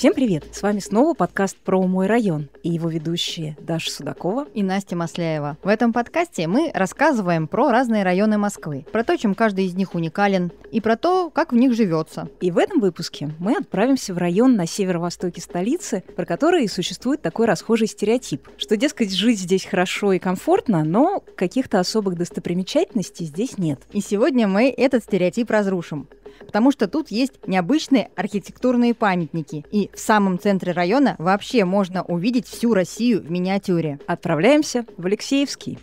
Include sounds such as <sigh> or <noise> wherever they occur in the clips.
Всем привет! С вами снова подкаст про мой район и его ведущие Даша Судакова и Настя Масляева. В этом подкасте мы рассказываем про разные районы Москвы, про то, чем каждый из них уникален и про то, как в них живется. И в этом выпуске мы отправимся в район на северо-востоке столицы, про который существует такой расхожий стереотип, что, дескать, жить здесь хорошо и комфортно, но каких-то особых достопримечательностей здесь нет. И сегодня мы этот стереотип разрушим потому что тут есть необычные архитектурные памятники. И в самом центре района вообще можно увидеть всю Россию в миниатюре. Отправляемся в Алексеевский.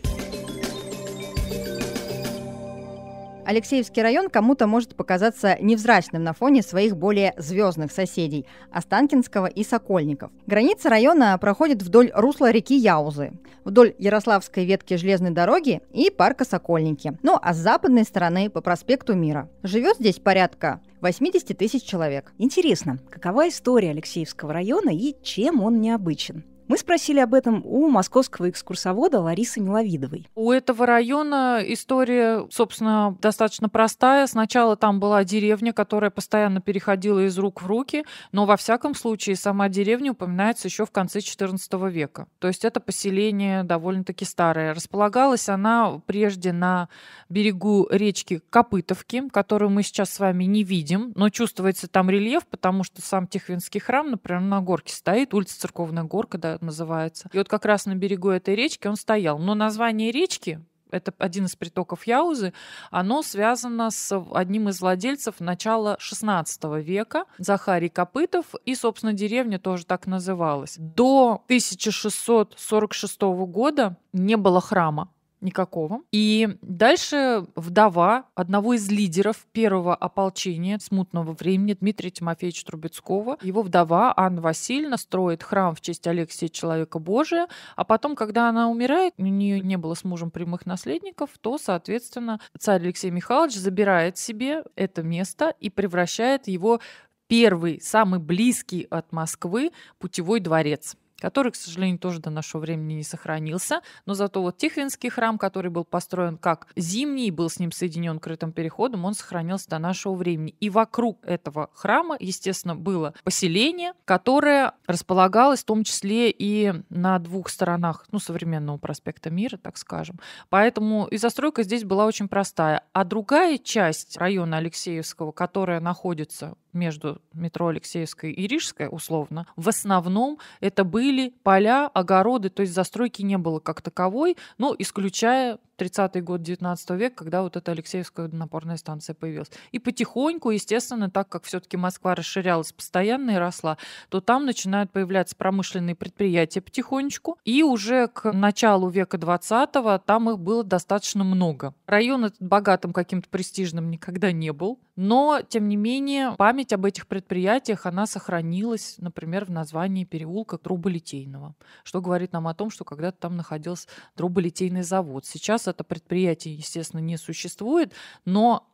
Алексеевский район кому-то может показаться невзрачным на фоне своих более звездных соседей – Останкинского и Сокольников. Граница района проходит вдоль русла реки Яузы, вдоль Ярославской ветки железной дороги и парка Сокольники. Ну а с западной стороны по проспекту Мира. Живет здесь порядка 80 тысяч человек. Интересно, какова история Алексеевского района и чем он необычен? Мы спросили об этом у московского экскурсовода Ларисы Миловидовой. У этого района история, собственно, достаточно простая. Сначала там была деревня, которая постоянно переходила из рук в руки, но во всяком случае сама деревня упоминается еще в конце XIV века. То есть это поселение довольно-таки старое. Располагалась она прежде на берегу речки Копытовки, которую мы сейчас с вами не видим, но чувствуется там рельеф, потому что сам Тихвинский храм, например, на горке стоит, улица Церковная горка, да, называется. И вот как раз на берегу этой речки он стоял. Но название речки это один из притоков Яузы, оно связано с одним из владельцев начала XVI века, Захарий Копытов, и, собственно, деревня тоже так называлась. До 1646 года не было храма. Никакого. И дальше вдова одного из лидеров первого ополчения смутного времени Дмитрия Тимофеевича Трубецкого. Его вдова Анна Васильевна строит храм в честь Алексея Человека Божия, а потом, когда она умирает, у нее не было с мужем прямых наследников, то, соответственно, царь Алексей Михайлович забирает себе это место и превращает его первый, самый близкий от Москвы путевой дворец который, к сожалению, тоже до нашего времени не сохранился. Но зато вот Тихвинский храм, который был построен как зимний, был с ним соединен крытым переходом, он сохранился до нашего времени. И вокруг этого храма, естественно, было поселение, которое располагалось в том числе и на двух сторонах ну, современного проспекта Мира, так скажем. Поэтому и застройка здесь была очень простая. А другая часть района Алексеевского, которая находится между метро Алексеевская и Рижская, условно, в основном это были поля, огороды, то есть застройки не было как таковой, но исключая 30-й год 19 века, когда вот эта Алексеевская напорная станция появилась. И потихоньку, естественно, так как все-таки Москва расширялась постоянно и росла, то там начинают появляться промышленные предприятия потихонечку. И уже к началу века 20-го там их было достаточно много. Район этот богатым каким-то престижным никогда не был. Но, тем не менее, память об этих предприятиях, она сохранилась, например, в названии переулка Труболитейного, что говорит нам о том, что когда-то там находился труболитейный завод. Сейчас это предприятие, естественно, не существует, но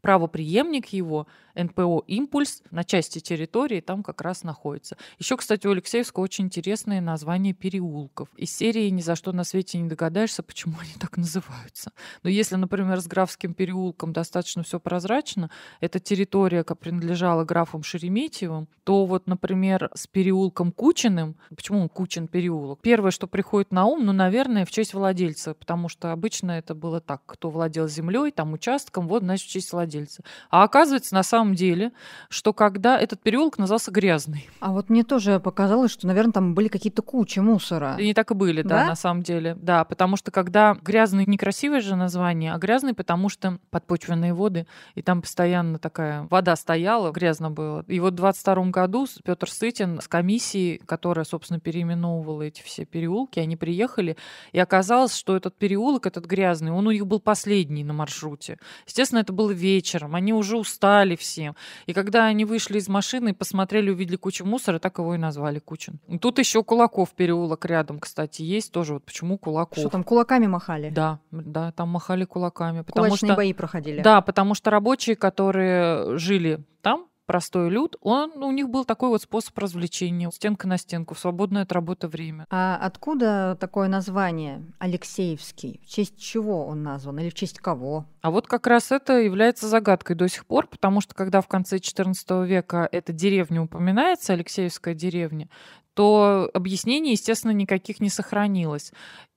правоприемник его – НПО «Импульс» на части территории там как раз находится. Еще, кстати, у Алексеевска очень интересные названия переулков. Из серии «Ни за что на свете не догадаешься, почему они так называются». Но если, например, с Графским переулком достаточно все прозрачно, эта территория как принадлежала графам Шереметьевым, то вот, например, с переулком Кучиным, почему он Кучин переулок? Первое, что приходит на ум, ну, наверное, в честь владельца, потому что обычно это было так, кто владел землей, там участком, вот, значит, в честь владельца. А оказывается, на самом самом деле, что когда этот переулок назывался грязный. А вот мне тоже показалось, что, наверное, там были какие-то кучи мусора. И не так и были, да? да, на самом деле. Да, потому что когда грязный, некрасивое же название, а грязный, потому что подпочвенные воды, и там постоянно такая вода стояла, грязно было. И вот в 22 году Петр Сытин с комиссией, которая, собственно, переименовывала эти все переулки, они приехали, и оказалось, что этот переулок, этот грязный, он у них был последний на маршруте. Естественно, это было вечером, они уже устали все, совсем. И когда они вышли из машины и посмотрели, увидели кучу мусора, так его и назвали Кучин. Тут еще Кулаков переулок рядом, кстати, есть тоже. Вот почему Кулаков? Что там, кулаками махали? Да, да, там махали кулаками. Потому Кулачные что, бои проходили. Да, потому что рабочие, которые жили там, простой люд, он, у них был такой вот способ развлечения, стенка на стенку, в свободное от работы время. А откуда такое название Алексеевский? В честь чего он назван или в честь кого? А вот как раз это является загадкой до сих пор, потому что когда в конце XIV века эта деревня упоминается, Алексеевская деревня, то объяснений, естественно, никаких не сохранилось.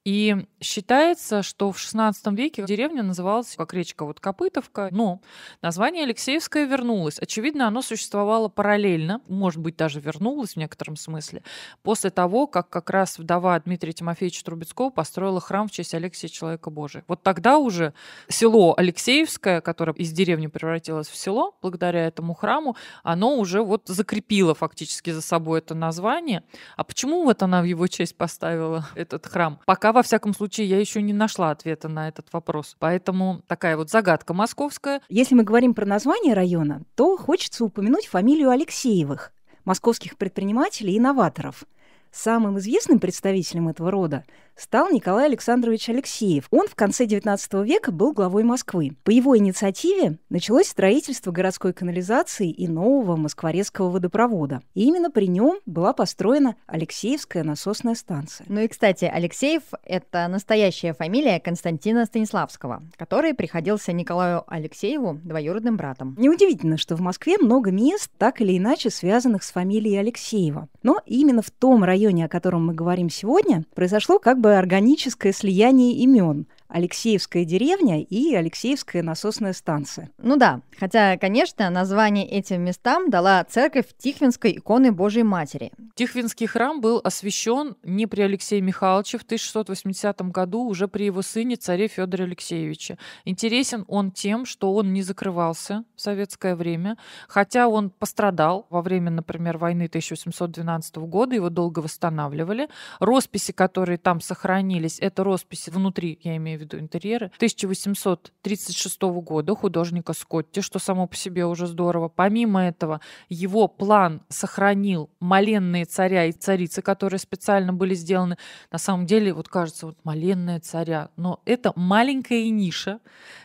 И считается, что в XVI веке деревня называлась как речка вот Копытовка, но название Алексеевское вернулось. Очевидно, оно существовало параллельно, может быть, даже вернулось в некотором смысле, после того, как как раз вдова Дмитрия Тимофеевича Трубецкого построила храм в честь Алексея Человека Божия. Вот тогда уже село Алексеевское, которое из деревни превратилось в село, благодаря этому храму, оно уже вот закрепило фактически за собой это название. А почему вот она в его честь поставила этот храм? Пока во всяком случае, я еще не нашла ответа на этот вопрос. Поэтому такая вот загадка московская. Если мы говорим про название района, то хочется упомянуть фамилию Алексеевых, московских предпринимателей и новаторов. Самым известным представителем этого рода стал Николай Александрович Алексеев. Он в конце XIX века был главой Москвы. По его инициативе началось строительство городской канализации и нового москворецкого водопровода. И именно при нем была построена Алексеевская насосная станция. Ну и, кстати, Алексеев — это настоящая фамилия Константина Станиславского, который приходился Николаю Алексееву двоюродным братом. Неудивительно, что в Москве много мест, так или иначе связанных с фамилией Алексеева. Но именно в том районе, о котором мы говорим сегодня, произошло как бы бы органическое слияние имен – Алексеевская деревня и Алексеевская насосная станция. Ну да, хотя, конечно, название этим местам дала церковь Тихвинской иконы Божьей Матери. Тихвинский храм был освящен не при Алексее Михайловиче в 1680 году, уже при его сыне царе Федоре Алексеевиче. Интересен он тем, что он не закрывался в советское время, хотя он пострадал во время, например, войны 1812 года, его долго восстанавливали. Росписи, которые там сохранились, это росписи внутри, я имею имею в виду интерьеры, 1836 года художника Скотти, что само по себе уже здорово. Помимо этого, его план сохранил маленные царя и царицы, которые специально были сделаны. На самом деле, вот кажется, вот маленная царя, но это маленькая ниша,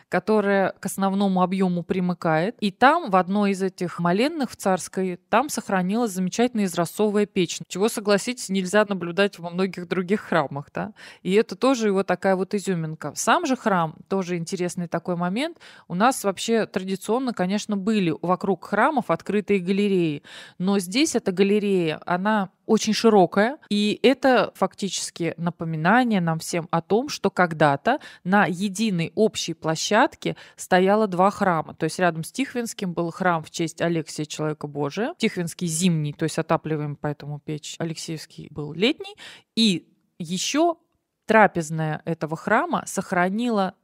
которая к основному объему примыкает. И там, в одной из этих моленных в Царской, там сохранилась замечательная изразцовая печь, чего, согласитесь, нельзя наблюдать во многих других храмах. Да? И это тоже его такая вот изюминка человека. Сам же храм, тоже интересный такой момент. У нас вообще традиционно, конечно, были вокруг храмов открытые галереи, но здесь эта галерея, она очень широкая, и это фактически напоминание нам всем о том, что когда-то на единой общей площадке стояло два храма. То есть рядом с Тихвинским был храм в честь Алексия Человека Божия, Тихвинский зимний, то есть отапливаем поэтому печь, Алексеевский был летний, и еще трапезная этого храма сохранила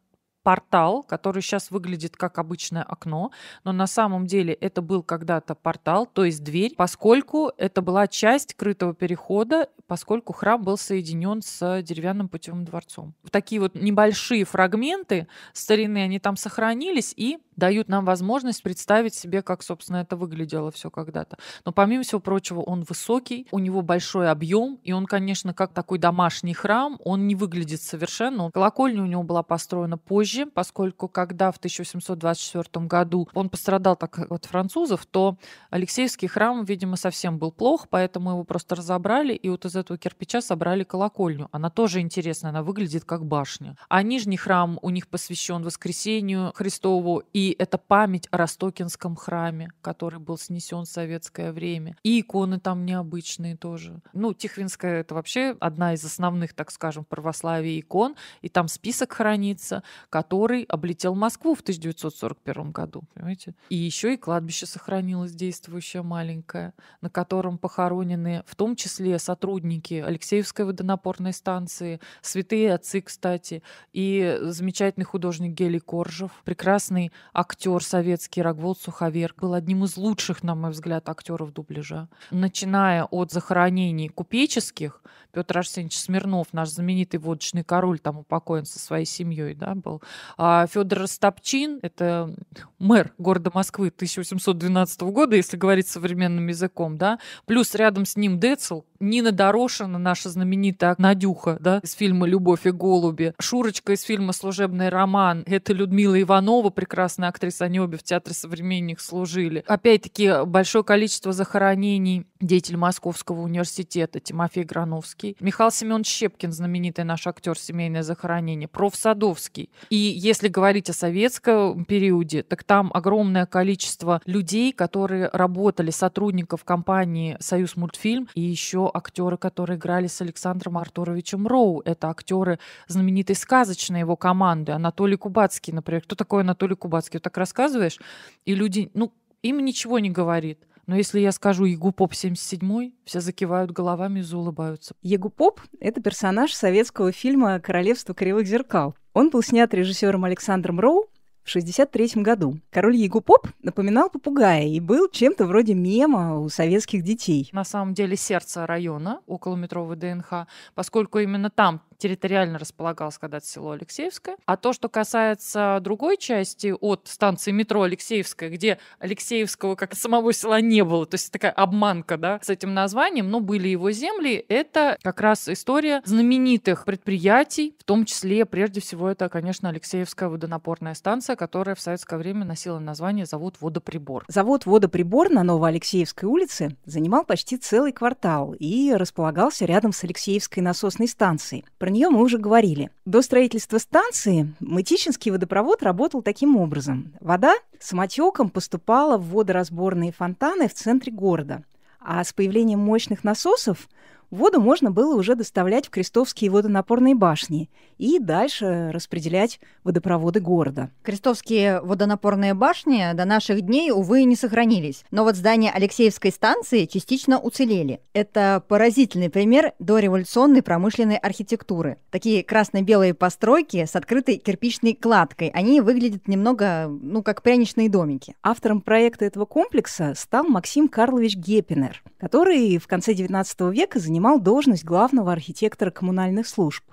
портал, который сейчас выглядит как обычное окно, но на самом деле это был когда-то портал, то есть дверь, поскольку это была часть крытого перехода, поскольку храм был соединен с деревянным путевым дворцом. Такие вот небольшие фрагменты старины, они там сохранились, и дают нам возможность представить себе, как, собственно, это выглядело все когда-то. Но помимо всего прочего, он высокий, у него большой объем, и он, конечно, как такой домашний храм, он не выглядит совершенно. Колокольня у него была построена позже, поскольку когда в 1824 году он пострадал так от французов, то Алексеевский храм, видимо, совсем был плох, поэтому его просто разобрали, и вот из этого кирпича собрали колокольню. Она тоже интересная, она выглядит как башня. А Нижний храм у них посвящен воскресению Христову, и это память о Ростокинском храме, который был снесен в советское время. И иконы там необычные тоже. Ну, Тихвинская — это вообще одна из основных, так скажем, православия икон. И там список хранится, который облетел Москву в 1941 году, понимаете? И еще и кладбище сохранилось действующее маленькое, на котором похоронены в том числе сотрудники Алексеевской водонапорной станции, святые отцы, кстати, и замечательный художник Гели Коржев, прекрасный актер советский Рогволд Суховерк был одним из лучших, на мой взгляд, актеров дубляжа. Начиная от захоронений купеческих, Петр Арсеньевич Смирнов, наш знаменитый водочный король, там упокоен со своей семьей, да, был. А Федор Ростопчин, это мэр города Москвы 1812 года, если говорить современным языком, да, плюс рядом с ним Децл, Нина Дорошина, наша знаменитая Надюха, да, из фильма «Любовь и голуби», Шурочка из фильма «Служебный роман», это Людмила Иванова, прекрасная актриса, они обе в Театре современных служили. Опять-таки, большое количество захоронений деятелей Московского университета Тимофей Грановский, Садовский, Михаил Семенович Щепкин, знаменитый наш актер «Семейное захоронение», проф. Садовский. И если говорить о советском периоде, так там огромное количество людей, которые работали, сотрудников компании «Союз мультфильм», и еще актеры, которые играли с Александром Артуровичем Роу. Это актеры знаменитой сказочной его команды, Анатолий Кубацкий, например. Кто такой Анатолий Кубацкий? Вот так рассказываешь, и люди, ну, им ничего не говорит. Но если я скажу Егупоп 77 все закивают головами и заулыбаются. Егупоп — это персонаж советского фильма «Королевство кривых зеркал». Он был снят режиссером Александром Роу в 1963 году. Король Егу поп напоминал попугая и был чем-то вроде мема у советских детей. На самом деле сердце района, около околометровый ДНХ, поскольку именно там территориально располагалось когда-то село Алексеевское. А то, что касается другой части от станции метро Алексеевская, где Алексеевского как самого села не было, то есть такая обманка, да, с этим названием, но были его земли, это как раз история знаменитых предприятий, в том числе, прежде всего, это, конечно, Алексеевская водонапорная станция, которая в советское время носила название «Завод водоприбор». Завод водоприбор на Алексеевской улице занимал почти целый квартал и располагался рядом с Алексеевской насосной станцией. Про про нее мы уже говорили. До строительства станции Мытищинский водопровод работал таким образом. Вода самотеком поступала в водоразборные фонтаны в центре города. А с появлением мощных насосов Воду можно было уже доставлять в крестовские водонапорные башни и дальше распределять водопроводы города. Крестовские водонапорные башни до наших дней, увы, не сохранились. Но вот здания Алексеевской станции частично уцелели. Это поразительный пример дореволюционной промышленной архитектуры. Такие красно-белые постройки с открытой кирпичной кладкой. Они выглядят немного, ну, как пряничные домики. Автором проекта этого комплекса стал Максим Карлович Геппинер, который в конце XIX века занимался занимал должность главного архитектора коммунальных служб.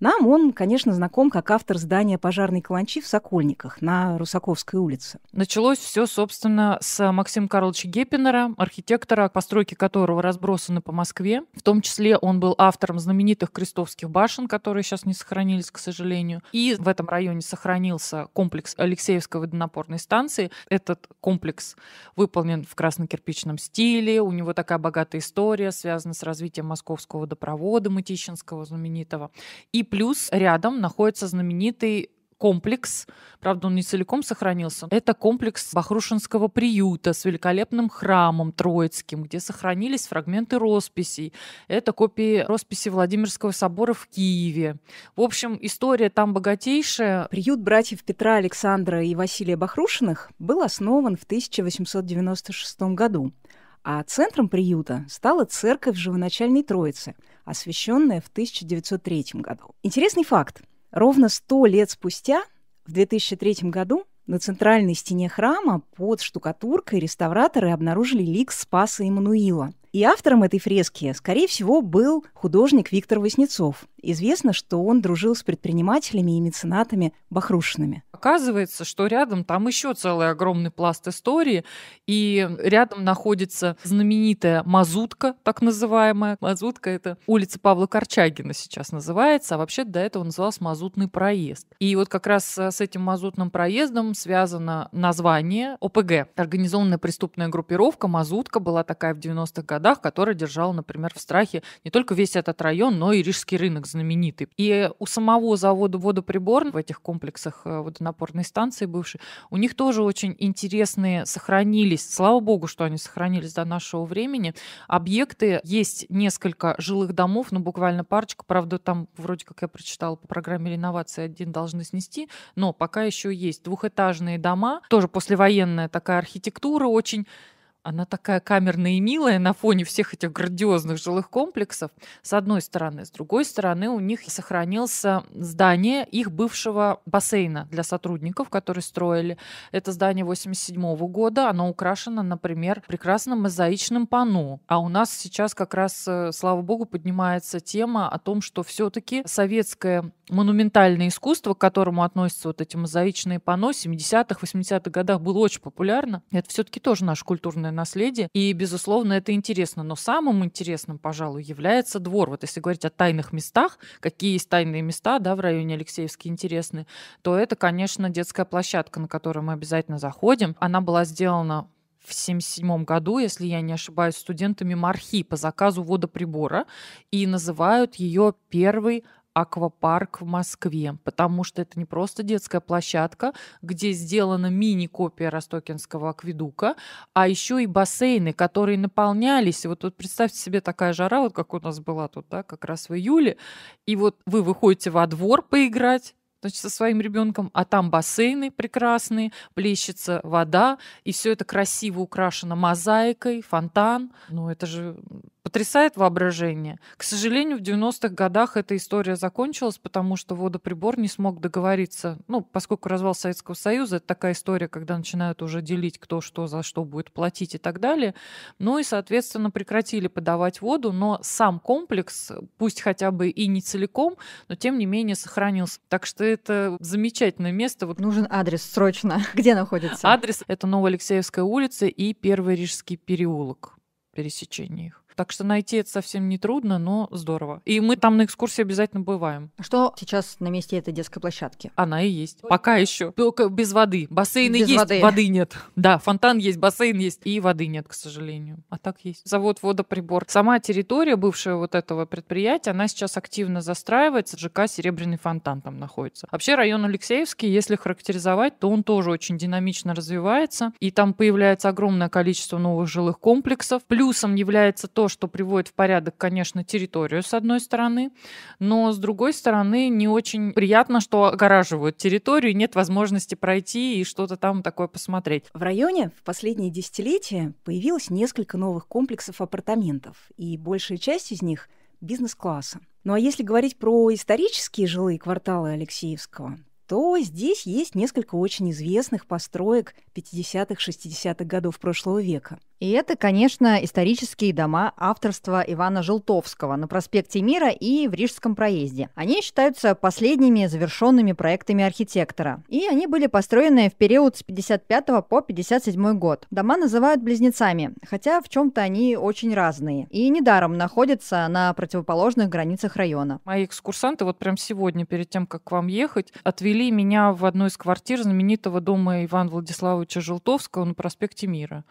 Нам он, конечно, знаком как автор здания пожарной каланчи в Сокольниках на Русаковской улице. Началось все, собственно, с Максима Карловича Геппинера, архитектора, постройки которого разбросаны по Москве. В том числе он был автором знаменитых крестовских башен, которые сейчас не сохранились, к сожалению. И в этом районе сохранился комплекс Алексеевской водонапорной станции. Этот комплекс выполнен в красно-кирпичном стиле, у него такая богатая история, связанная с развитием московского водопровода Мытищинского знаменитого. И плюс рядом находится знаменитый комплекс, правда, он не целиком сохранился. Это комплекс Бахрушинского приюта с великолепным храмом Троицким, где сохранились фрагменты росписей. Это копии росписи Владимирского собора в Киеве. В общем, история там богатейшая. Приют братьев Петра Александра и Василия Бахрушиных был основан в 1896 году. А центром приюта стала церковь Живоначальной Троицы, освященная в 1903 году. Интересный факт. Ровно сто лет спустя, в 2003 году, на центральной стене храма под штукатуркой реставраторы обнаружили лик Спаса Иммануила – и автором этой фрески, скорее всего, был художник Виктор Васнецов. Известно, что он дружил с предпринимателями и меценатами Бахрушиными. Оказывается, что рядом там еще целый огромный пласт истории, и рядом находится знаменитая Мазутка, так называемая. Мазутка — это улица Павла Корчагина сейчас называется, а вообще до этого называлась Мазутный проезд. И вот как раз э, с этим Мазутным проездом связано название ОПГ. Организованная преступная группировка «Мазутка» была такая в 90-х годах, городах, который держал, например, в страхе не только весь этот район, но и Рижский рынок знаменитый. И у самого завода водоприбор в этих комплексах э, водонапорной станции бывшей, у них тоже очень интересные сохранились, слава богу, что они сохранились до нашего времени, объекты. Есть несколько жилых домов, ну буквально парочка, правда, там вроде как я прочитала по программе реновации один должны снести, но пока еще есть двухэтажные дома, тоже послевоенная такая архитектура, очень она такая камерная и милая на фоне всех этих грандиозных жилых комплексов, с одной стороны. С другой стороны, у них сохранился здание их бывшего бассейна для сотрудников, которые строили. Это здание 87 года, оно украшено, например, прекрасным мозаичным пану. А у нас сейчас как раз, э, слава богу, поднимается тема о том, что все-таки советское монументальное искусство, к которому относятся вот эти мозаичные пано, в 70-х, 80-х годах было очень популярно. Это все-таки тоже наш культурный культурное наследие. И, безусловно, это интересно. Но самым интересным, пожалуй, является двор. Вот если говорить о тайных местах, какие есть тайные места да, в районе Алексеевский интересны, то это, конечно, детская площадка, на которую мы обязательно заходим. Она была сделана в 1977 году, если я не ошибаюсь, студентами Мархи по заказу водоприбора и называют ее первой аквапарк в Москве, потому что это не просто детская площадка, где сделана мини-копия Ростокинского акведука, а еще и бассейны, которые наполнялись. вот тут вот представьте себе такая жара, вот как у нас была тут, да, как раз в июле, и вот вы выходите во двор поиграть, значит, со своим ребенком, а там бассейны прекрасные, плещется вода, и все это красиво украшено мозаикой, фонтан. Ну, это же потрясает воображение. К сожалению, в 90-х годах эта история закончилась, потому что водоприбор не смог договориться. Ну, поскольку развал Советского Союза, это такая история, когда начинают уже делить, кто что за что будет платить и так далее. Ну и, соответственно, прекратили подавать воду, но сам комплекс, пусть хотя бы и не целиком, но тем не менее сохранился. Так что это замечательное место. Вот Нужен адрес срочно. <laughs> Где находится? Адрес — это Новоалексеевская улица и Первый Рижский переулок Пересечении их. Так что найти это совсем не трудно, но здорово. И мы там на экскурсии обязательно бываем. А что сейчас на месте этой детской площадки? Она и есть. Пока еще. Только без воды. Бассейны без есть, воды. воды нет. Да, фонтан есть, бассейн есть. И воды нет, к сожалению. А так есть. Завод водоприбор. Сама территория бывшего вот этого предприятия, она сейчас активно застраивается. ЖК «Серебряный фонтан» там находится. Вообще район Алексеевский, если характеризовать, то он тоже очень динамично развивается. И там появляется огромное количество новых жилых комплексов. Плюсом является то, что приводит в порядок, конечно, территорию, с одной стороны, но с другой стороны, не очень приятно, что огораживают территорию, нет возможности пройти и что-то там такое посмотреть. В районе в последние десятилетия появилось несколько новых комплексов апартаментов, и большая часть из них бизнес-класса. Ну а если говорить про исторические жилые кварталы Алексеевского, то здесь есть несколько очень известных построек 50-х-60-х годов прошлого века. И это, конечно, исторические дома авторства Ивана Желтовского на проспекте Мира и в Рижском проезде. Они считаются последними завершенными проектами архитектора. И они были построены в период с 55 по 57 год. Дома называют близнецами, хотя в чем-то они очень разные. И недаром находятся на противоположных границах района. Мои экскурсанты вот прям сегодня, перед тем, как к вам ехать, отвели меня в одну из квартир знаменитого дома Ивана Владиславовича Желтовского на проспекте Мира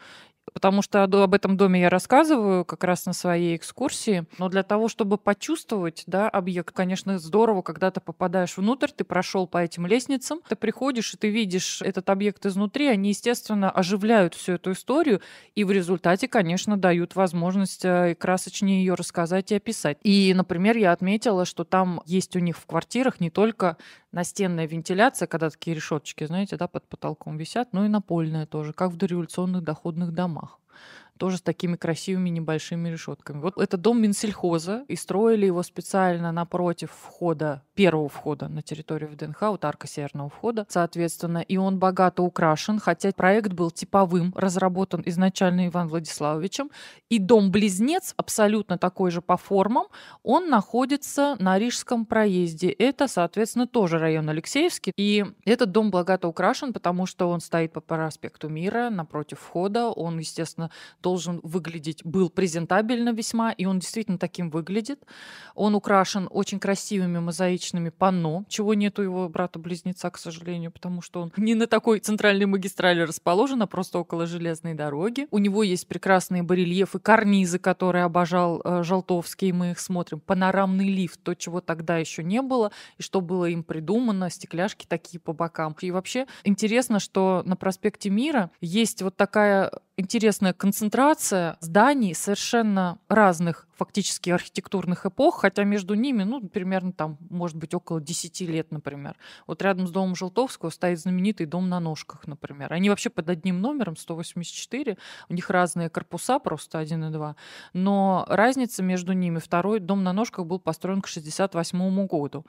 потому что об этом доме я рассказываю как раз на своей экскурсии. Но для того, чтобы почувствовать да, объект, конечно, здорово, когда ты попадаешь внутрь, ты прошел по этим лестницам, ты приходишь и ты видишь этот объект изнутри, они, естественно, оживляют всю эту историю и в результате, конечно, дают возможность э, красочнее ее рассказать и описать. И, например, я отметила, что там есть у них в квартирах не только настенная вентиляция, когда такие решеточки, знаете, да, под потолком висят, ну и напольная тоже, как в дореволюционных доходных домах тоже с такими красивыми небольшими решетками. Вот это дом Минсельхоза, и строили его специально напротив входа, первого входа на территорию ВДНХ, вот арка северного входа, соответственно, и он богато украшен, хотя проект был типовым, разработан изначально Иван Владиславовичем, и дом-близнец, абсолютно такой же по формам, он находится на Рижском проезде. Это, соответственно, тоже район Алексеевский, и этот дом богато украшен, потому что он стоит по проспекту Мира, напротив входа, он, естественно, должен выглядеть, был презентабельно весьма, и он действительно таким выглядит. Он украшен очень красивыми мозаичными панно, чего нет у его брата-близнеца, к сожалению, потому что он не на такой центральной магистрали расположен, а просто около железной дороги. У него есть прекрасные барельефы, карнизы, которые обожал э, Желтовский, мы их смотрим, панорамный лифт, то, чего тогда еще не было, и что было им придумано, стекляшки такие по бокам. И вообще интересно, что на проспекте Мира есть вот такая интересная концентрация администрация зданий совершенно разных фактически архитектурных эпох, хотя между ними, ну, примерно там, может быть, около 10 лет, например. Вот рядом с домом Желтовского стоит знаменитый дом на ножках, например. Они вообще под одним номером, 184, у них разные корпуса, просто один и два. Но разница между ними, второй дом на ножках был построен к 68 году.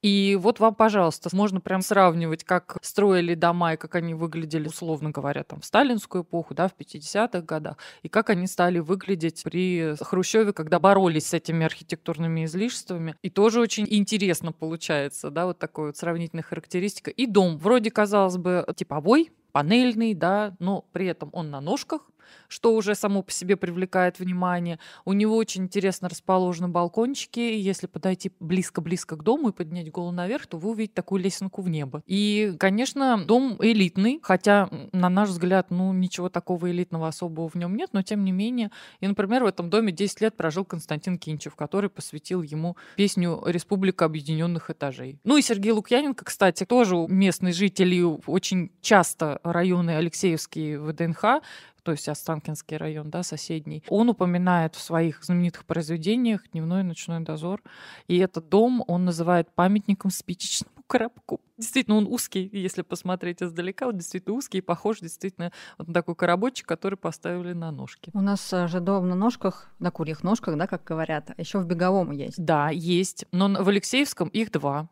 И вот вам, пожалуйста, можно прям сравнивать, как строили дома и как они выглядели, условно говоря, там, в сталинскую эпоху, да, в 50-х годах, и как они стали выглядеть при Хрущеве, когда боролись с этими архитектурными излишествами. И тоже очень интересно получается, да, вот такая вот сравнительная характеристика. И дом вроде, казалось бы, типовой, панельный, да, но при этом он на ножках, что уже само по себе привлекает внимание. У него очень интересно расположены балкончики. Если подойти близко-близко к дому и поднять голову наверх, то вы увидите такую лесенку в небо. И, конечно, дом элитный, хотя, на наш взгляд, ну, ничего такого элитного особого в нем нет, но тем не менее. И, например, в этом доме 10 лет прожил Константин Кинчев, который посвятил ему песню «Республика объединенных этажей». Ну и Сергей Лукьяненко, кстати, тоже местный житель и очень часто районы Алексеевские в ДНХ то есть Останкинский район, да, соседний, он упоминает в своих знаменитых произведениях «Дневной и ночной дозор». И этот дом он называет памятником спичечному <laughs> коробку. Действительно, он узкий, если посмотреть издалека, он действительно узкий и похож действительно вот на такой коробочек, который поставили на ножки. У нас э, же дом на ножках, на курьих ножках, да, как говорят, а еще в беговом есть. Да, есть. Но в Алексеевском их два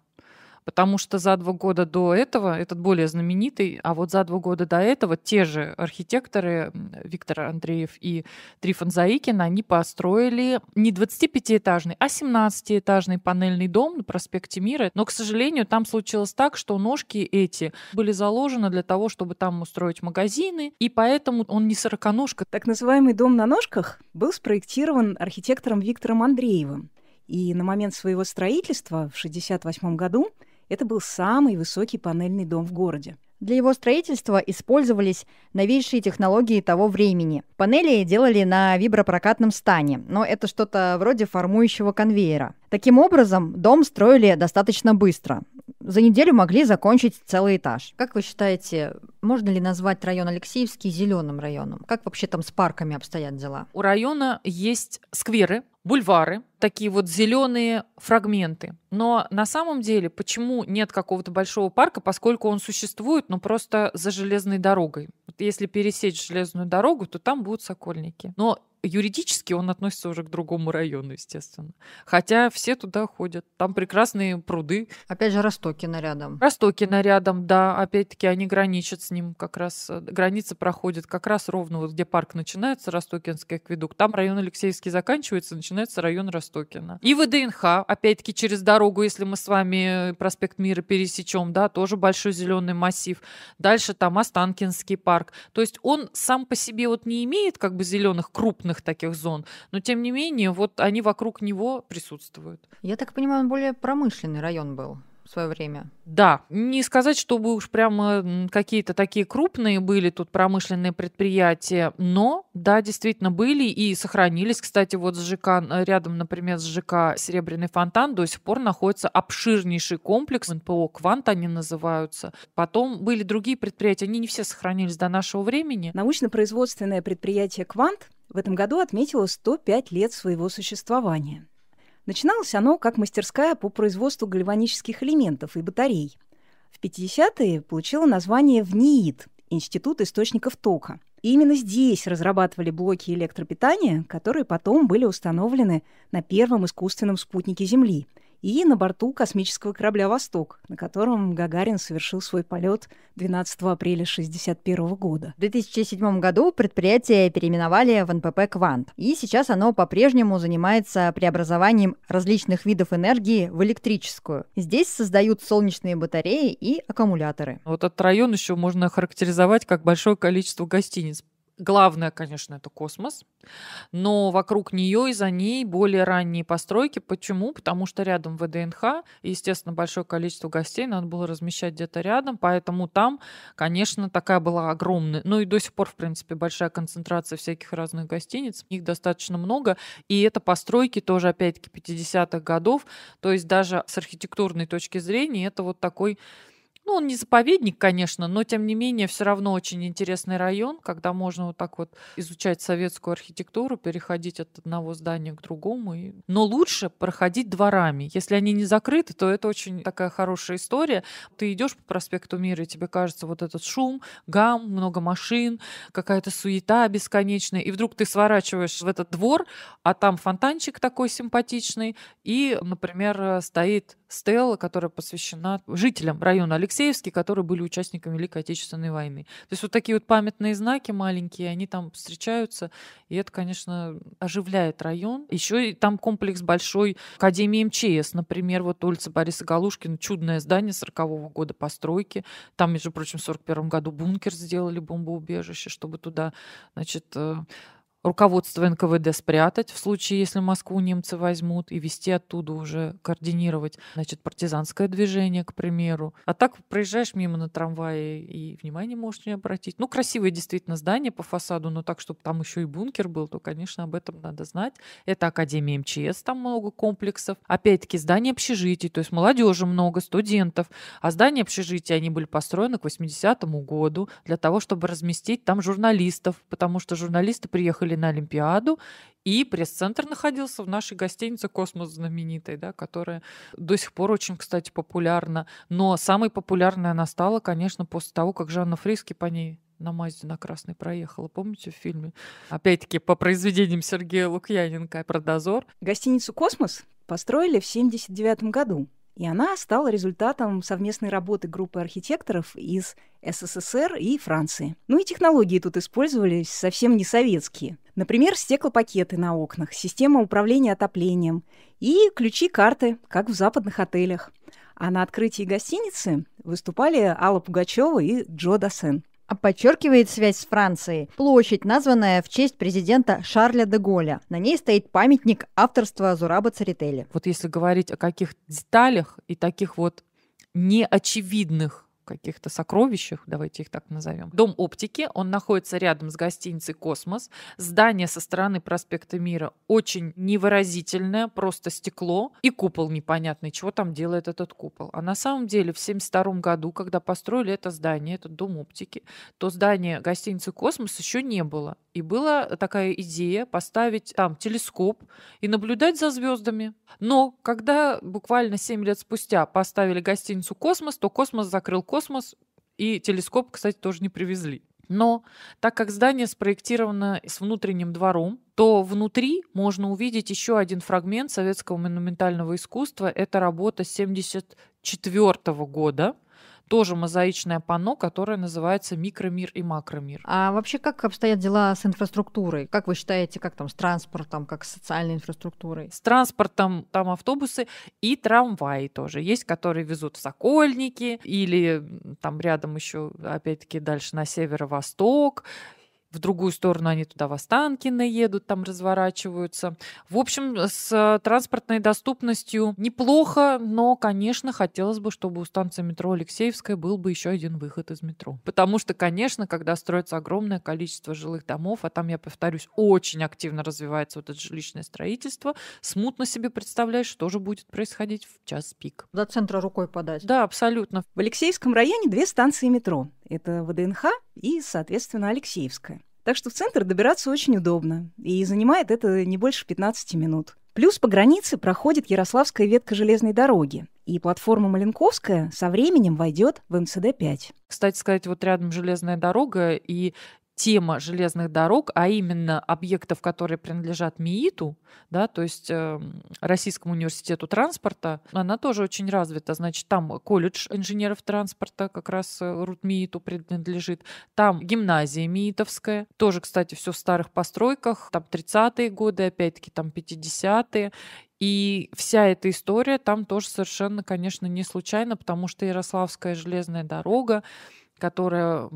потому что за два года до этого этот более знаменитый, а вот за два года до этого те же архитекторы Виктор Андреев и Трифон Заикин, они построили не 25-этажный, а 17-этажный панельный дом на проспекте Мира. Но, к сожалению, там случилось так, что ножки эти были заложены для того, чтобы там устроить магазины, и поэтому он не сороконожка. Так называемый дом на ножках был спроектирован архитектором Виктором Андреевым. И на момент своего строительства в 1968 году это был самый высокий панельный дом в городе. Для его строительства использовались новейшие технологии того времени. Панели делали на вибропрокатном стане, но это что-то вроде формующего конвейера. Таким образом, дом строили достаточно быстро. За неделю могли закончить целый этаж. Как вы считаете, можно ли назвать район Алексеевский зеленым районом? Как вообще там с парками обстоят дела? У района есть скверы, бульвары, такие вот зеленые фрагменты. Но на самом деле, почему нет какого-то большого парка, поскольку он существует, но просто за железной дорогой. если пересечь железную дорогу, то там будут сокольники. Но юридически он относится уже к другому району, естественно. Хотя все туда ходят. Там прекрасные пруды. Опять же, Ростокина рядом. Ростокина рядом, да. Опять-таки, они граничат с ним как раз. Э, граница проходит как раз ровно вот где парк начинается, Ростокинский акведук. Там район Алексеевский заканчивается, начинается район Ростокина. И ВДНХ, опять-таки, через дорогу, если мы с вами э, проспект Мира пересечем, да, тоже большой зеленый массив. Дальше там Останкинский парк. То есть он сам по себе вот не имеет как бы зеленых крупных крупных таких зон, но тем не менее вот они вокруг него присутствуют. Я так понимаю, он более промышленный район был в свое время. Да, не сказать, чтобы уж прямо какие-то такие крупные были тут промышленные предприятия, но да, действительно были и сохранились. Кстати, вот с ЖК, э, рядом, например, с ЖК «Серебряный фонтан» до сих пор находится обширнейший комплекс, НПО «Квант» они называются. Потом были другие предприятия, они не все сохранились до нашего времени. Научно-производственное предприятие «Квант» в этом году отметило 105 лет своего существования. Начиналось оно как мастерская по производству гальванических элементов и батарей. В 50-е получило название ВНИИТ – Институт источников тока. И именно здесь разрабатывали блоки электропитания, которые потом были установлены на первом искусственном спутнике Земли – и на борту космического корабля «Восток», на котором Гагарин совершил свой полет 12 апреля 1961 года. В 2007 году предприятие переименовали в НПП «Квант», и сейчас оно по-прежнему занимается преобразованием различных видов энергии в электрическую. Здесь создают солнечные батареи и аккумуляторы. Вот этот район еще можно характеризовать как большое количество гостиниц Главное, конечно, это космос, но вокруг нее и за ней более ранние постройки. Почему? Потому что рядом ВДНХ, естественно, большое количество гостей надо было размещать где-то рядом, поэтому там, конечно, такая была огромная, ну и до сих пор, в принципе, большая концентрация всяких разных гостиниц, их достаточно много, и это постройки тоже, опять-таки, 50-х годов, то есть даже с архитектурной точки зрения это вот такой ну, он не заповедник, конечно, но тем не менее все равно очень интересный район, когда можно вот так вот изучать советскую архитектуру, переходить от одного здания к другому. И... Но лучше проходить дворами. Если они не закрыты, то это очень такая хорошая история. Ты идешь по проспекту Мира, и тебе кажется вот этот шум, гам, много машин, какая-то суета бесконечная. И вдруг ты сворачиваешь в этот двор, а там фонтанчик такой симпатичный, и, например, стоит стела, которая посвящена жителям района Алексея Алексеевске, которые были участниками Великой Отечественной войны. То есть вот такие вот памятные знаки маленькие, они там встречаются, и это, конечно, оживляет район. Еще и там комплекс большой Академии МЧС, например, вот улица Бориса Галушкина, чудное здание 40-го года постройки. Там, между прочим, в 41 году бункер сделали, бомбоубежище, чтобы туда, значит, э, руководство НКВД спрятать в случае, если Москву немцы возьмут, и вести оттуда уже, координировать, значит, партизанское движение, к примеру. А так проезжаешь мимо на трамвае и внимание можешь не обратить. Ну, красивое действительно здание по фасаду, но так, чтобы там еще и бункер был, то, конечно, об этом надо знать. Это Академия МЧС, там много комплексов. Опять-таки, здание общежитий, то есть молодежи много, студентов. А здания общежития, они были построены к 80-му году для того, чтобы разместить там журналистов, потому что журналисты приехали приехали на Олимпиаду, и пресс-центр находился в нашей гостинице «Космос» знаменитой, да, которая до сих пор очень, кстати, популярна. Но самой популярной она стала, конечно, после того, как Жанна Фриски по ней на Мазде на красный проехала. Помните в фильме? Опять-таки по произведениям Сергея Лукьяненко про дозор. Гостиницу «Космос» построили в 1979 году. И она стала результатом совместной работы группы архитекторов из СССР и Франции. Ну и технологии тут использовались совсем не советские. Например, стеклопакеты на окнах, система управления отоплением и ключи-карты, как в западных отелях. А на открытии гостиницы выступали Алла Пугачева и Джо Досен. А подчеркивает связь с Францией площадь, названная в честь президента Шарля де Голля. На ней стоит памятник авторства Зураба Церетели. Вот если говорить о каких деталях и таких вот неочевидных каких-то сокровищах, давайте их так назовем. Дом оптики, он находится рядом с гостиницей «Космос». Здание со стороны проспекта Мира очень невыразительное, просто стекло и купол непонятный, чего там делает этот купол. А на самом деле в 1972 году, когда построили это здание, этот дом оптики, то здание гостиницы «Космос» еще не было. И была такая идея поставить там телескоп и наблюдать за звездами. Но когда буквально 7 лет спустя поставили гостиницу «Космос», то «Космос» закрыл «Космос», космос, и телескоп, кстати, тоже не привезли. Но так как здание спроектировано с внутренним двором, то внутри можно увидеть еще один фрагмент советского монументального искусства. Это работа 1974 года тоже мозаичное панно, которое называется микромир и макромир. А вообще как обстоят дела с инфраструктурой? Как вы считаете, как там с транспортом, как с социальной инфраструктурой? С транспортом там автобусы и трамваи тоже. Есть, которые везут в Сокольники или там рядом еще, опять-таки, дальше на северо-восток в другую сторону они туда в Останкино едут, там разворачиваются. В общем, с транспортной доступностью неплохо, но, конечно, хотелось бы, чтобы у станции метро Алексеевская был бы еще один выход из метро. Потому что, конечно, когда строится огромное количество жилых домов, а там, я повторюсь, очень активно развивается вот это жилищное строительство, смутно себе представляешь, что же будет происходить в час пик. До центра рукой подать. Да, абсолютно. В Алексеевском районе две станции метро. Это ВДНХ и, соответственно, Алексеевская. Так что в центр добираться очень удобно, и занимает это не больше 15 минут. Плюс по границе проходит Ярославская ветка железной дороги, и платформа Маленковская со временем войдет в МЦД-5. Кстати сказать, вот рядом железная дорога, и тема железных дорог, а именно объектов, которые принадлежат МИИТу, да, то есть э, Российскому университету транспорта, она тоже очень развита. Значит, там колледж инженеров транспорта как раз э, РУД МИИТу принадлежит. Там гимназия МИИТовская, тоже, кстати, все в старых постройках, там 30-е годы, опять-таки там 50-е. И вся эта история там тоже совершенно, конечно, не случайно, потому что Ярославская железная дорога, которая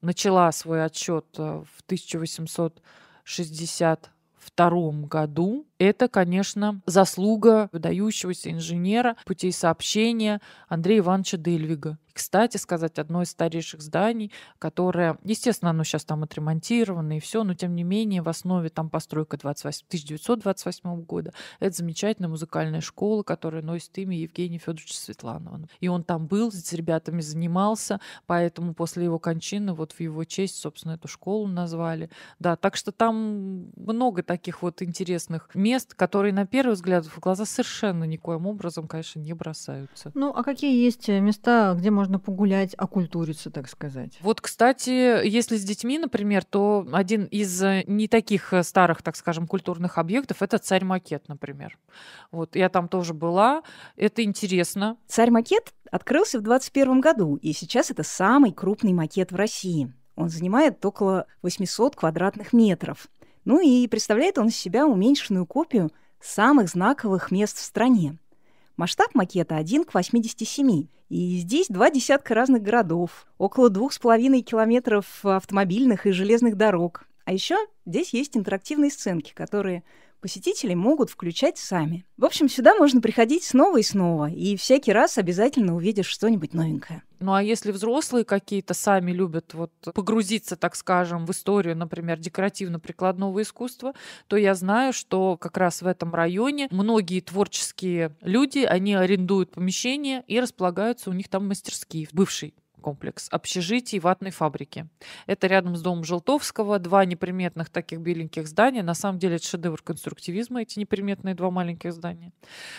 начала свой отчет э, в 1862 году это, конечно, заслуга выдающегося инженера путей сообщения Андрея Ивановича Дельвига. Кстати, сказать, одно из старейших зданий, которое, естественно, оно сейчас там отремонтировано и все, но тем не менее в основе там постройка 28, 1928 года. Это замечательная музыкальная школа, которая носит имя Евгения Федоровича Светланова. И он там был, с ребятами занимался, поэтому после его кончины вот в его честь, собственно, эту школу назвали. Да, так что там много таких вот интересных мест, мест, которые на первый взгляд в глаза совершенно никоим образом, конечно, не бросаются. Ну, а какие есть э, места, где можно погулять, окультуриться, так сказать? Вот, кстати, если с детьми, например, то один из э, не таких э, старых, так скажем, культурных объектов — это царь-макет, например. Вот, я там тоже была, это интересно. Царь-макет открылся в 2021 году, и сейчас это самый крупный макет в России. Он занимает около 800 квадратных метров. Ну и представляет он из себя уменьшенную копию самых знаковых мест в стране. Масштаб макета 1 к 87. И здесь два десятка разных городов, около двух с половиной километров автомобильных и железных дорог. А еще здесь есть интерактивные сценки, которые посетители могут включать сами. В общем, сюда можно приходить снова и снова, и всякий раз обязательно увидишь что-нибудь новенькое. Ну а если взрослые какие-то сами любят вот погрузиться, так скажем, в историю, например, декоративно-прикладного искусства, то я знаю, что как раз в этом районе многие творческие люди, они арендуют помещение и располагаются у них там мастерские бывший комплекс общежитий ватной фабрики. Это рядом с домом Желтовского, два неприметных таких беленьких здания. На самом деле это шедевр конструктивизма, эти неприметные два маленьких здания,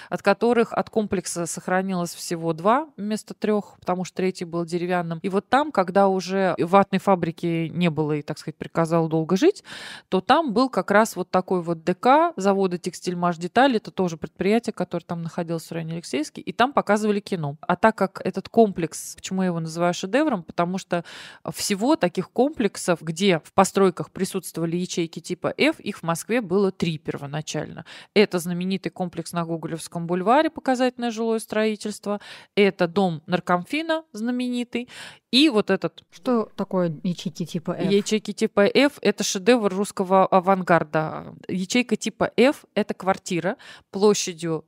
от которых от комплекса сохранилось всего два вместо трех, потому что третий был деревянным. И вот там, когда уже ватной фабрики не было и, так сказать, приказал долго жить, то там был как раз вот такой вот ДК завода «Текстильмаш Деталь». Это тоже предприятие, которое там находилось в районе Алексейский. И там показывали кино. А так как этот комплекс, почему я его называю называю шедевром, потому что всего таких комплексов, где в постройках присутствовали ячейки типа F, их в Москве было три первоначально. Это знаменитый комплекс на Гоголевском бульваре, показательное жилое строительство, это дом наркомфина знаменитый, и вот этот... Что такое ячейки типа F? Ячейки типа F — это шедевр русского авангарда. Ячейка типа F — это квартира площадью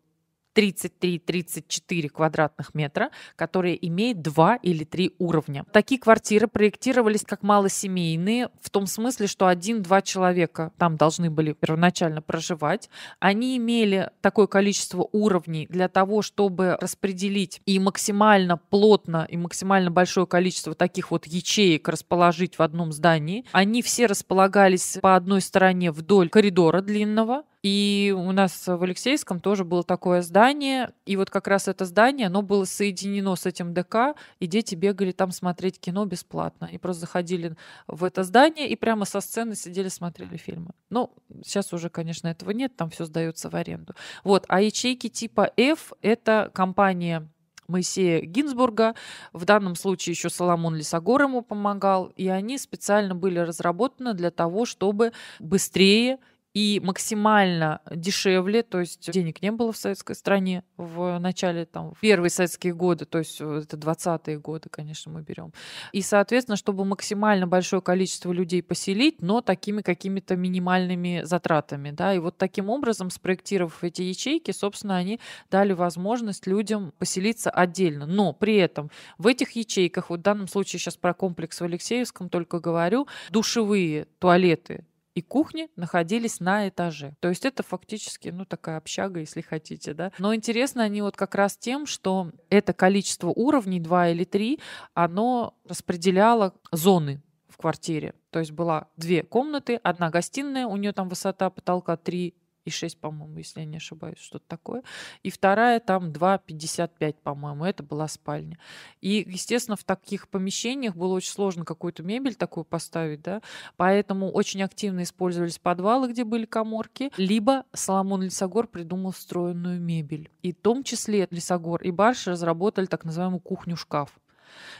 33-34 квадратных метра, которые имеют два или три уровня. Такие квартиры проектировались как малосемейные, в том смысле, что один-два человека там должны были первоначально проживать. Они имели такое количество уровней для того, чтобы распределить и максимально плотно, и максимально большое количество таких вот ячеек расположить в одном здании. Они все располагались по одной стороне вдоль коридора длинного, и у нас в Алексейском тоже было такое здание. И вот как раз это здание, оно было соединено с этим ДК, и дети бегали там смотреть кино бесплатно. И просто заходили в это здание и прямо со сцены сидели, смотрели фильмы. Ну, сейчас уже, конечно, этого нет, там все сдается в аренду. Вот, а ячейки типа F — это компания Моисея Гинзбурга. В данном случае еще Соломон Лисогор ему помогал. И они специально были разработаны для того, чтобы быстрее и максимально дешевле, то есть денег не было в советской стране в начале, там, в первые советские годы, то есть э, это 20-е годы, конечно, мы берем. И, соответственно, чтобы максимально большое количество людей поселить, но такими какими-то минимальными затратами, да, и вот таким образом, спроектировав эти ячейки, собственно, они дали возможность людям поселиться отдельно, но при этом в этих ячейках, вот в данном случае сейчас про комплекс в Алексеевском только говорю, душевые туалеты и кухни находились на этаже. То есть это фактически, ну, такая общага, если хотите, да. Но интересно они вот как раз тем, что это количество уровней, два или три, оно распределяло зоны в квартире. То есть была две комнаты, одна гостиная, у нее там высота потолка 3 и 6, по-моему, если я не ошибаюсь, что-то такое. И вторая там 2,55, по-моему, это была спальня. И, естественно, в таких помещениях было очень сложно какую-то мебель такую поставить, да, поэтому очень активно использовались подвалы, где были коморки, либо Соломон Лисогор придумал встроенную мебель. И в том числе Лисогор и Барш разработали так называемую кухню-шкаф.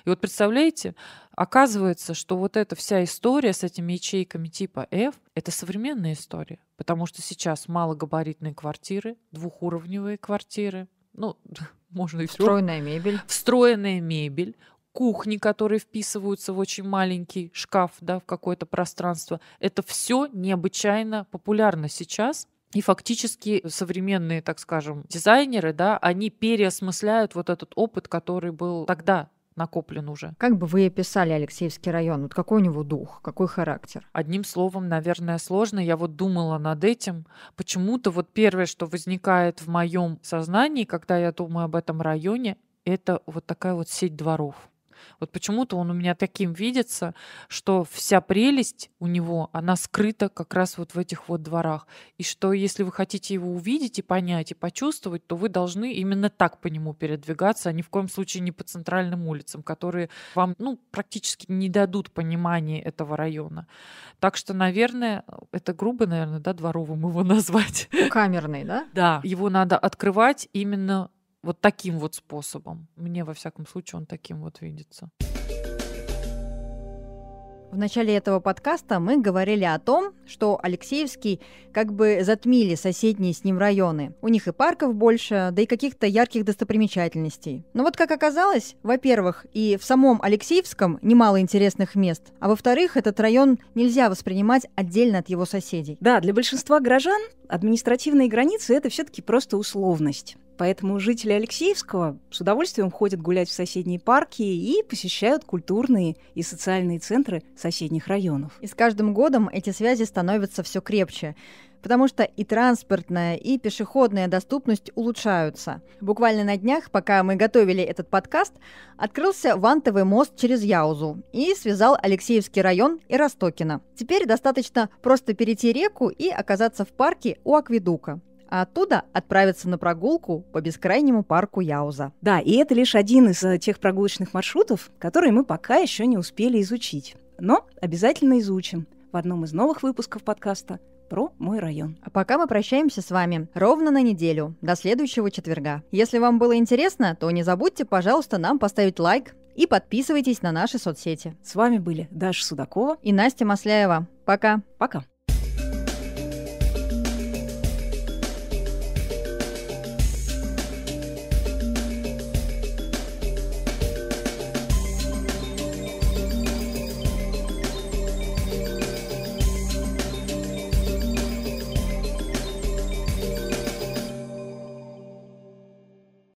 И вот представляете, оказывается, что вот эта вся история с этими ячейками типа F — это современная история, потому что сейчас малогабаритные квартиры, двухуровневые квартиры, ну, <laughs> можно и Встроенная трех. мебель. Встроенная мебель, кухни, которые вписываются в очень маленький шкаф, да, в какое-то пространство. Это все необычайно популярно сейчас. И фактически современные, так скажем, дизайнеры, да, они переосмысляют вот этот опыт, который был тогда накоплен уже. Как бы вы описали Алексеевский район? Вот какой у него дух, какой характер? Одним словом, наверное, сложно. Я вот думала над этим. Почему-то вот первое, что возникает в моем сознании, когда я думаю об этом районе, это вот такая вот сеть дворов. Вот почему-то он у меня таким видится, что вся прелесть у него, она скрыта как раз вот в этих вот дворах. И что если вы хотите его увидеть и понять, и почувствовать, то вы должны именно так по нему передвигаться, а ни в коем случае не по центральным улицам, которые вам ну, практически не дадут понимания этого района. Так что, наверное, это грубо, наверное, да, дворовым его <laughs> назвать. Ну, камерный, да? Да. Его надо открывать именно вот таким вот способом. Мне, во всяком случае, он таким вот видится. В начале этого подкаста мы говорили о том, что Алексеевский как бы затмили соседние с ним районы. У них и парков больше, да и каких-то ярких достопримечательностей. Но вот как оказалось, во-первых, и в самом Алексеевском немало интересных мест, а во-вторых, этот район нельзя воспринимать отдельно от его соседей. Да, для большинства горожан административные границы это все-таки просто условность. Поэтому жители Алексеевского с удовольствием ходят гулять в соседние парки и посещают культурные и социальные центры соседних районов. И с каждым годом эти связи становятся все крепче потому что и транспортная, и пешеходная доступность улучшаются. Буквально на днях, пока мы готовили этот подкаст, открылся вантовый мост через Яузу и связал Алексеевский район и Ростокина. Теперь достаточно просто перейти реку и оказаться в парке у Акведука а оттуда отправиться на прогулку по бескрайнему парку Яуза. Да, и это лишь один из э, тех прогулочных маршрутов, которые мы пока еще не успели изучить. Но обязательно изучим в одном из новых выпусков подкаста про мой район. А пока мы прощаемся с вами ровно на неделю, до следующего четверга. Если вам было интересно, то не забудьте, пожалуйста, нам поставить лайк и подписывайтесь на наши соцсети. С вами были Даша Судакова и Настя Масляева. Пока. Пока.